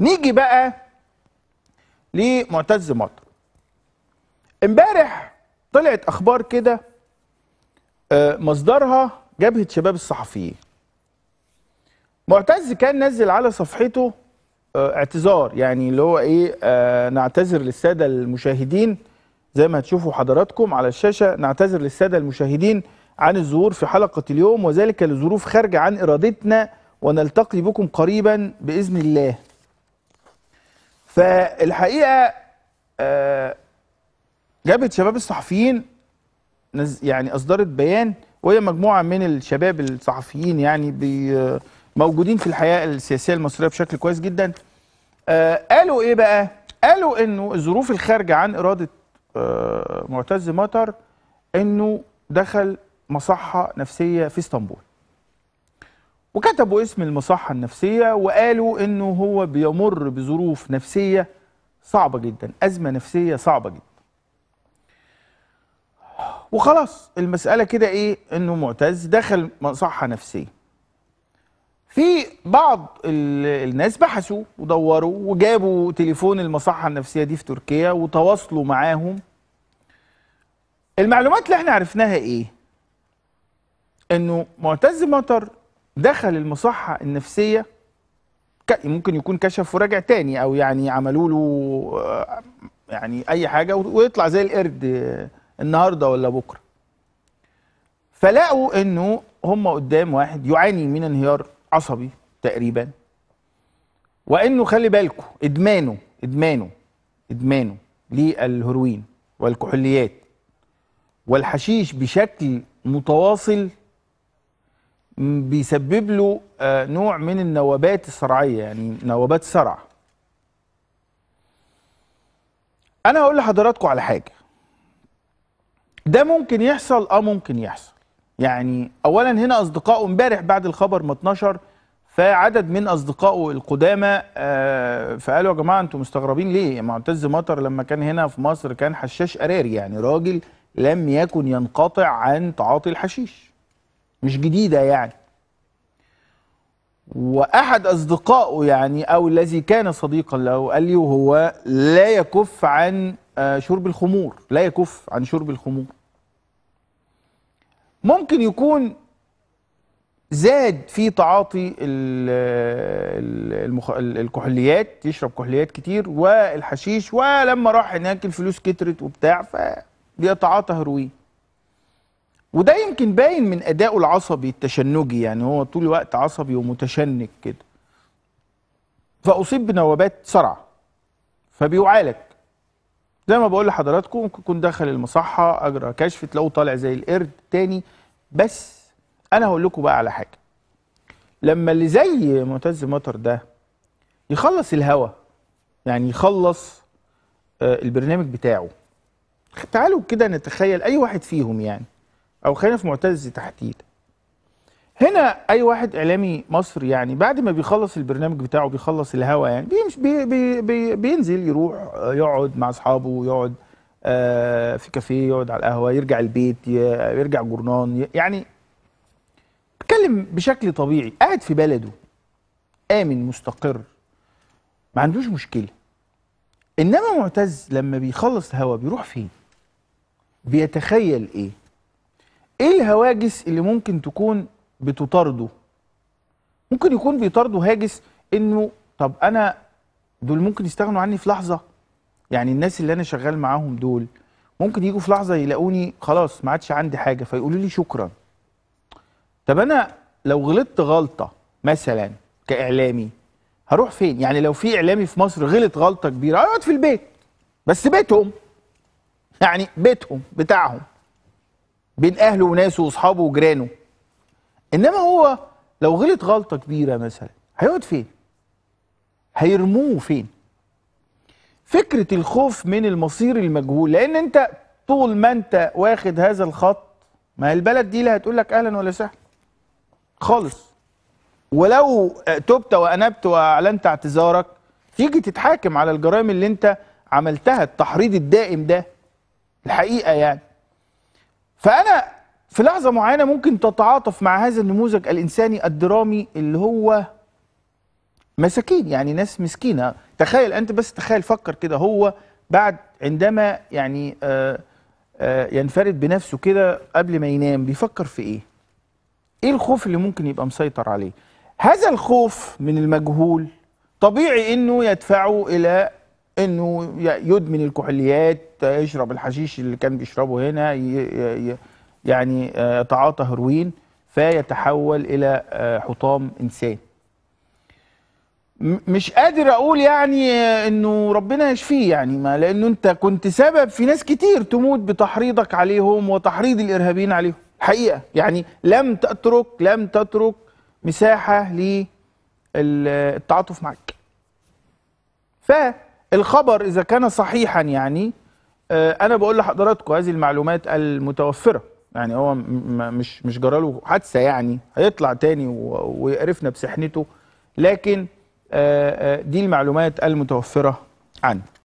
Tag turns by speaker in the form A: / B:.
A: نيجي بقى لمعتز مطر امبارح طلعت اخبار كده آه، مصدرها جبهه شباب الصحفيين معتز كان نزل على صفحته آه، اعتذار يعني اللي هو ايه اه نعتذر للساده المشاهدين زي ما هتشوفوا حضراتكم على الشاشه نعتذر للساده المشاهدين عن الظهور في حلقه اليوم وذلك لظروف خارجه عن ارادتنا ونلتقي بكم قريبا باذن الله فالحقيقه آه، جبهه شباب الصحفيين يعني اصدرت بيان وهي مجموعه من الشباب الصحفيين يعني موجودين في الحياه السياسيه المصريه بشكل كويس جدا آه، قالوا ايه بقى قالوا انه الظروف الخارجه عن اراده آه، معتز مطر انه دخل مصحه نفسيه في اسطنبول وكتبوا اسم المصحة النفسية وقالوا انه هو بيمر بظروف نفسية صعبة جدا أزمة نفسية صعبة جدا وخلاص المسألة كده ايه انه معتز دخل مصحة نفسية في بعض الناس بحثوا ودوروا وجابوا تليفون المصحة النفسية دي في تركيا وتواصلوا معاهم المعلومات اللي احنا عرفناها ايه انه معتز مطر دخل المصحة النفسية ممكن يكون كشف وراجع تاني او يعني عملوا له آه، يعني اي حاجه ويطلع زي القرد آه، النهارده ولا بكره فلقوا انه هم قدام واحد يعاني من انهيار عصبي تقريبا وانه خلي بالكم ادمانه ادمانه ادمانه للهروين والكحوليات والحشيش بشكل متواصل بيسبب له آه، نوع من النوبات الصرعيه يعني نوبات صرع انا هقول لحضراتكم على حاجه ده ممكن يحصل اه ممكن يحصل يعني اولا هنا اصدقائه امبارح بعد الخبر ما اتنشر فعدد من اصدقائه القدامى آه فقالوا يا جماعه انتم مستغربين ليه معتز مطر لما كان هنا في مصر كان حشاش قراري يعني راجل لم يكن ينقطع عن تعاطي الحشيش مش جديدة يعني وأحد أصدقائه يعني أو الذي كان صديقا له قال لي وهو لا يكف عن آه، شرب الخمور لا يكف عن شرب الخمور ممكن يكون زاد في تعاطي الكحوليات يشرب كحوليات كتير والحشيش ولما راح هناك الفلوس كترت وبتاع فبيتعاطى هروين وده يمكن باين من ادائه العصبي التشنجي يعني هو طول الوقت عصبي ومتشنج كده فاصيب بنوبات صرع فبيعالج زي ما بقول لحضراتكم ممكن يكون دخل المصحه اجرى كشف تلاقوه طالع زي القرد تاني بس انا هقول لكم بقى على حاجه لما اللي زي معتز مطر ده يخلص الهوا يعني يخلص آه، البرنامج بتاعه تعالوا كده نتخيل اي واحد فيهم يعني او خلينا في معتز تحديدا هنا اي واحد اعلامي مصري يعني بعد ما بيخلص البرنامج بتاعه بيخلص الهوا يعني بيمش بي بي بي بينزل يروح آه، يقعد مع اصحابه يقعد آه، في كافيه يقعد على القهوه يرجع البيت يرجع جورنان يعني بيتكلم بشكل طبيعي قاعد في بلده امن مستقر ما عندوش مشكله انما معتز لما بيخلص الهوا بيروح فين بيتخيل ايه ايه الهواجس اللي ممكن تكون بتطارده ممكن يكون بيطارده هاجس انه طب انا دول ممكن يستغنوا عني في لحظه يعني الناس اللي انا شغال معاهم دول ممكن يجوا في لحظه يلاقوني خلاص ما عادش عندي حاجه فيقولوا لي شكرا طب انا لو غلطت غلطه مثلا كاعلامي هروح فين يعني لو في اعلامي في مصر غلط غلطه كبيره هيقعد في البيت بس بيتهم يعني بيتهم بتاعهم بين اهله وناسه واصحابه وجيرانه انما هو لو غلط غلطه كبيره مثلا هيقعد فين هيرموه فين فكره الخوف من المصير المجهول لان انت طول ما انت واخد هذا الخط ما البلد دي لا هتقول لك اهلا ولا سهلا خالص ولو تبت وانبت واعلنت اعتذارك تيجي تتحاكم على الجرائم اللي انت عملتها التحريض الدائم ده الحقيقه يعني فانا في لحظه معينه ممكن تتعاطف مع هذا النموذج الانساني الدرامي اللي هو مساكين يعني ناس مسكينه تخيل انت بس تخيل فكر كده هو بعد عندما يعني آآ آه، آآ آه، ينفرد بنفسه كده قبل ما ينام بيفكر في ايه ايه الخوف اللي ممكن يبقى مسيطر عليه هذا الخوف من المجهول طبيعي انه يدفعه الى انه يدمن الكحوليات يشرب الحشيش اللي كان بيشربه هنا يعني يتعاطى آه، هيروين فيتحول الى آه، حطام انسان مش قادر اقول يعني آه، انه ربنا يشفيه يعني ما لانه انت كنت سبب في ناس كتير تموت بتحريضك عليهم وتحريض الارهابيين عليهم حقيقه يعني لم تترك لم تترك مساحه للتعاطف معك ف الخبر إذا كان صحيحا يعني آه، أنا بقول لحضراتكم هذه المعلومات المتوفرة يعني هو مش مش جراله حادثة يعني هيطلع تاني ويقرفنا بسحنته لكن آه، آه، دي المعلومات المتوفرة عنه